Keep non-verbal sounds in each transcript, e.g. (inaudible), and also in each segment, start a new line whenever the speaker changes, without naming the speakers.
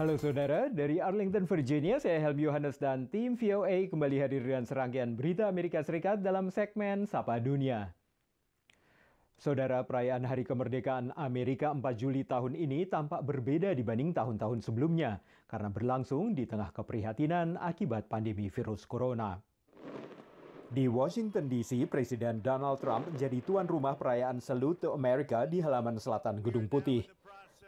Halo saudara, dari Arlington, Virginia, saya Helmi Yohanes dan tim VOA kembali hadir dengan serangkaian berita Amerika Serikat dalam segmen Sapa Dunia. Saudara, perayaan Hari Kemerdekaan Amerika 4 Juli tahun ini tampak berbeda dibanding tahun-tahun sebelumnya karena berlangsung di tengah keprihatinan akibat pandemi virus corona. Di Washington DC, Presiden Donald Trump menjadi tuan rumah perayaan Salute to America di halaman selatan Gedung Putih.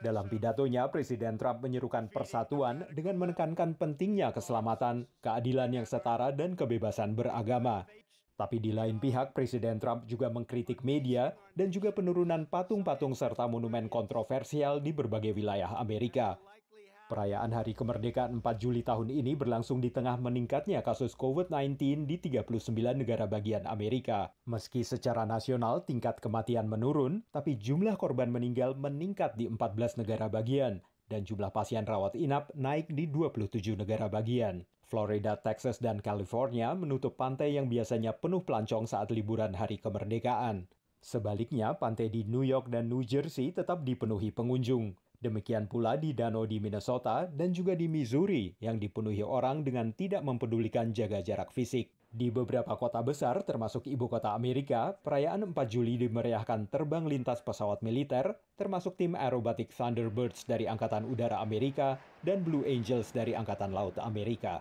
Dalam pidatonya, Presiden Trump menyerukan persatuan dengan menekankan pentingnya keselamatan, keadilan yang setara, dan kebebasan beragama. Tapi di lain pihak, Presiden Trump juga mengkritik media dan juga penurunan patung-patung serta monumen kontroversial di berbagai wilayah Amerika. Perayaan Hari Kemerdekaan 4 Juli tahun ini berlangsung di tengah meningkatnya kasus COVID-19 di 39 negara bagian Amerika. Meski secara nasional tingkat kematian menurun, tapi jumlah korban meninggal meningkat di 14 negara bagian dan jumlah pasien rawat inap naik di 27 negara bagian. Florida, Texas, dan California menutup pantai yang biasanya penuh pelancong saat liburan hari kemerdekaan. Sebaliknya, pantai di New York dan New Jersey tetap dipenuhi pengunjung. Demikian pula di danau di Minnesota dan juga di Missouri yang dipenuhi orang dengan tidak mempedulikan jaga jarak fisik. Di beberapa kota besar, termasuk ibu kota Amerika, perayaan 4 Juli dimeriahkan terbang lintas pesawat militer, termasuk tim aerobatik Thunderbirds dari Angkatan Udara Amerika dan Blue Angels dari Angkatan Laut Amerika.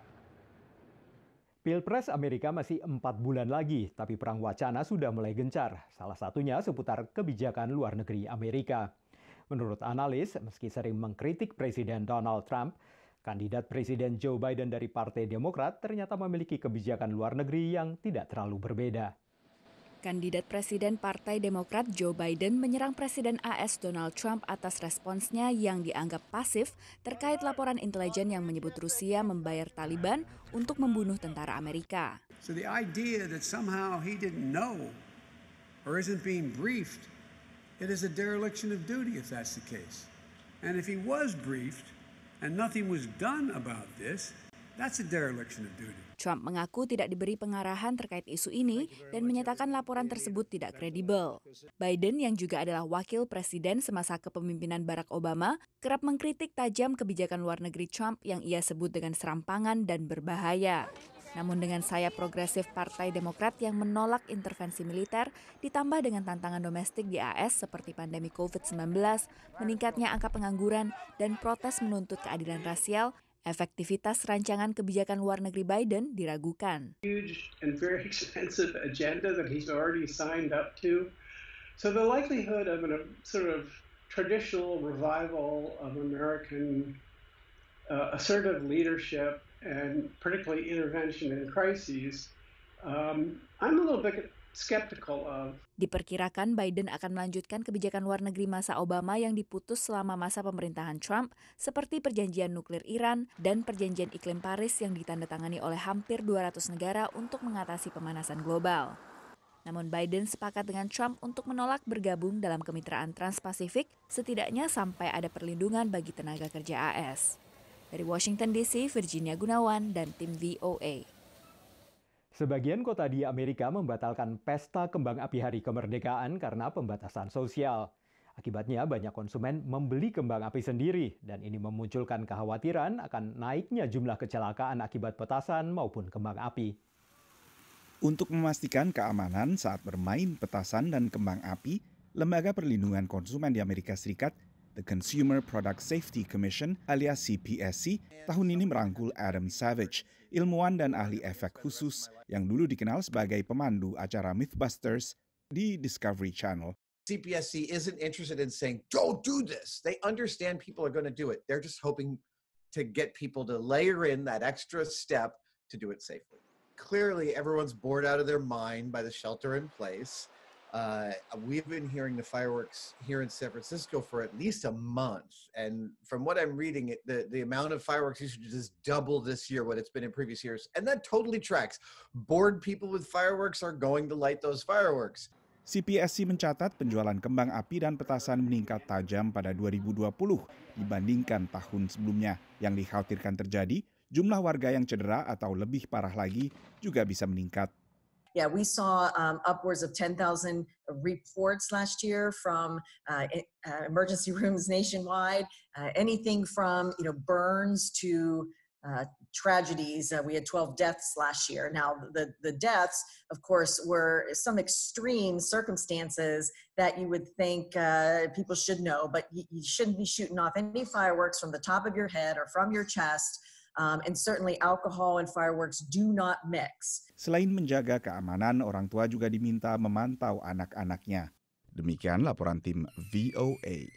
Pilpres Amerika masih empat bulan lagi, tapi perang wacana sudah mulai gencar, salah satunya seputar kebijakan luar negeri Amerika. Menurut analis, meski sering mengkritik Presiden Donald Trump, kandidat Presiden Joe Biden dari Partai Demokrat ternyata memiliki kebijakan luar negeri yang tidak terlalu berbeda.
Kandidat Presiden Partai Demokrat Joe Biden menyerang Presiden AS Donald Trump atas responsnya yang dianggap pasif terkait laporan intelijen yang menyebut Rusia membayar Taliban untuk membunuh tentara Amerika. So the idea that somehow he didn't know or isn't being briefed It is a dereliction of duty if that's the case. And if he was briefed and nothing was done about this, that's a dereliction of duty. Trump mengaku tidak diberi pengarahan terkait isu ini dan menyatakan laporan tersebut tidak kredibel. Biden yang juga adalah wakil presiden semasa kepemimpinan Barack Obama kerap mengkritik tajam kebijakan luar negeri Trump yang ia sebut dengan serampangan dan berbahaya. Namun dengan sayap progresif Partai Demokrat yang menolak intervensi militer, ditambah dengan tantangan domestik di AS seperti pandemi COVID-19, meningkatnya angka pengangguran, dan protes menuntut keadilan rasial, efektivitas rancangan kebijakan luar negeri Biden diragukan.
assertive leadership and particularly intervention in crises, um, I'm a little bit skeptical of.
Diperkirakan Biden akan melanjutkan kebijakan luar negeri masa Obama yang diputus selama masa pemerintahan Trump, seperti perjanjian nuklir Iran dan perjanjian iklim Paris yang ditandatangani oleh hampir 200 negara untuk mengatasi pemanasan global. Namun Biden sepakat dengan Trump untuk menolak bergabung dalam kemitraan Transpacific setidaknya sampai ada perlindungan bagi tenaga kerja AS. Dari Washington DC, Virginia Gunawan dan tim VOA.
Sebagian kota di Amerika membatalkan pesta kembang api hari kemerdekaan karena pembatasan sosial. Akibatnya banyak konsumen membeli kembang api sendiri dan ini memunculkan kekhawatiran akan naiknya jumlah kecelakaan akibat petasan maupun kembang api.
Untuk memastikan keamanan saat bermain petasan dan kembang api, Lembaga Perlindungan Konsumen di Amerika Serikat The Consumer Product Safety Commission alias CPSC tahun ini merangkul Adam Savage, ilmuwan dan ahli efek khusus yang dulu dikenal sebagai pemandu acara Mythbusters di Discovery Channel. CPSC isn't interested in saying, don't do this. They understand people are going to do it. They're just hoping to get people to layer in that extra step to do it safely. Clearly, everyone's bored out of their mind by the shelter in place. uh, we've been hearing the fireworks here in San Francisco for at least a month. And from what I'm reading, it, the, the amount of fireworks usage is double this year what it's been in previous years. And that totally tracks. Bored people with fireworks are going to light those fireworks. CPSC mencatat penjualan kembang api dan petasan meningkat tajam pada 2020 dibandingkan tahun sebelumnya. Yang dikhawatirkan terjadi, jumlah warga yang cedera atau lebih parah lagi juga bisa meningkat.
Yeah, we saw um, upwards of 10,000 reports last year from uh, uh, emergency (laughs) rooms nationwide, uh, anything from, you know, burns to uh, tragedies. Uh, we had 12 deaths last year. Now, the, the deaths, of course, were some extreme circumstances that you would think uh, people should know, but you, you shouldn't be shooting off any fireworks from the top of your head or from your chest. Um, and certainly alcohol and fireworks do
not mix.
Selain menjaga keamanan, orang tua juga diminta memantau anak-anaknya. Demikian laporan tim VOA.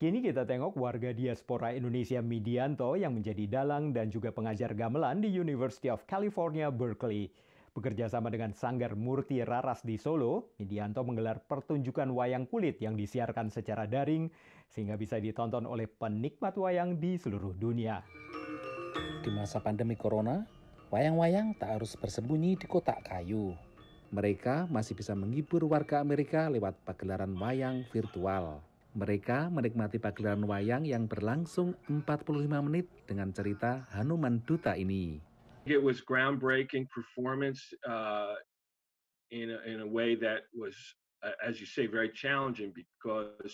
Kini kita tengok warga diaspora Indonesia Midianto yang menjadi dalang dan juga pengajar gamelan di University of California, Berkeley. Bekerja sama dengan Sanggar Murti Raras di Solo, Midianto menggelar pertunjukan wayang kulit yang disiarkan secara daring sehingga bisa ditonton oleh penikmat wayang di seluruh dunia.
Di masa pandemi corona, wayang-wayang tak harus bersembunyi di kotak kayu. Mereka masih bisa menghibur warga Amerika lewat pagelaran wayang virtual. Mereka menikmati pagelaran wayang yang berlangsung 45 menit dengan cerita Hanuman Duta ini.
It was groundbreaking performance uh, in, a, in a way that was, as you say, very challenging because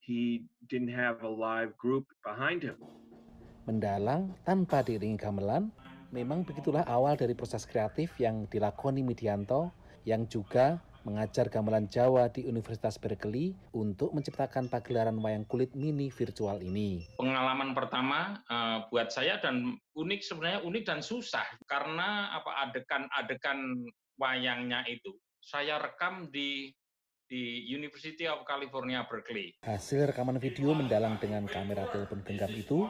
he didn't have a live group behind him.
Mendalang tanpa diiringi gamelan, memang begitulah awal dari proses kreatif yang dilakoni Midianto yang juga mengajar gamelan Jawa di Universitas Berkeley untuk menciptakan pagelaran wayang kulit mini virtual ini. Pengalaman pertama uh, buat saya dan unik sebenarnya unik dan susah karena apa adegan-adegan wayangnya itu saya rekam di di University of California Berkeley. Hasil rekaman video mendalang dengan kamera telepon genggam itu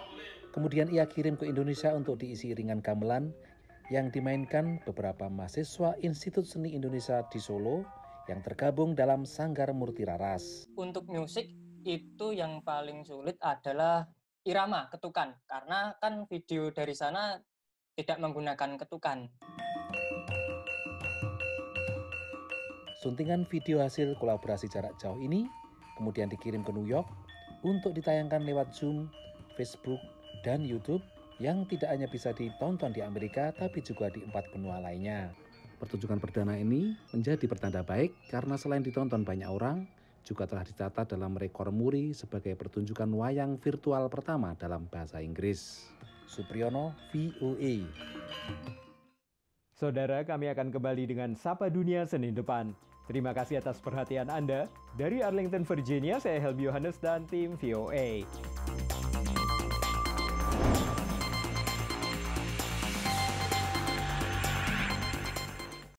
kemudian ia kirim ke Indonesia untuk diisi ringan gamelan yang dimainkan beberapa mahasiswa Institut Seni Indonesia di Solo yang tergabung dalam Sanggar Murti Raras. Untuk musik itu yang paling sulit adalah irama, ketukan. Karena kan video dari sana tidak menggunakan ketukan. Suntingan video hasil kolaborasi jarak jauh ini kemudian dikirim ke New York untuk ditayangkan lewat Zoom, Facebook, dan YouTube yang tidak hanya bisa ditonton di Amerika tapi juga di empat benua lainnya. Pertunjukan perdana ini menjadi pertanda baik karena selain ditonton banyak orang, juga telah dicatat dalam rekor muri sebagai pertunjukan wayang virtual pertama dalam bahasa Inggris. Supriyono, VOA.
Saudara, kami akan kembali dengan Sapa Dunia Senin depan. Terima kasih atas perhatian Anda. Dari Arlington, Virginia, saya Helby Yohanes dan tim VOA.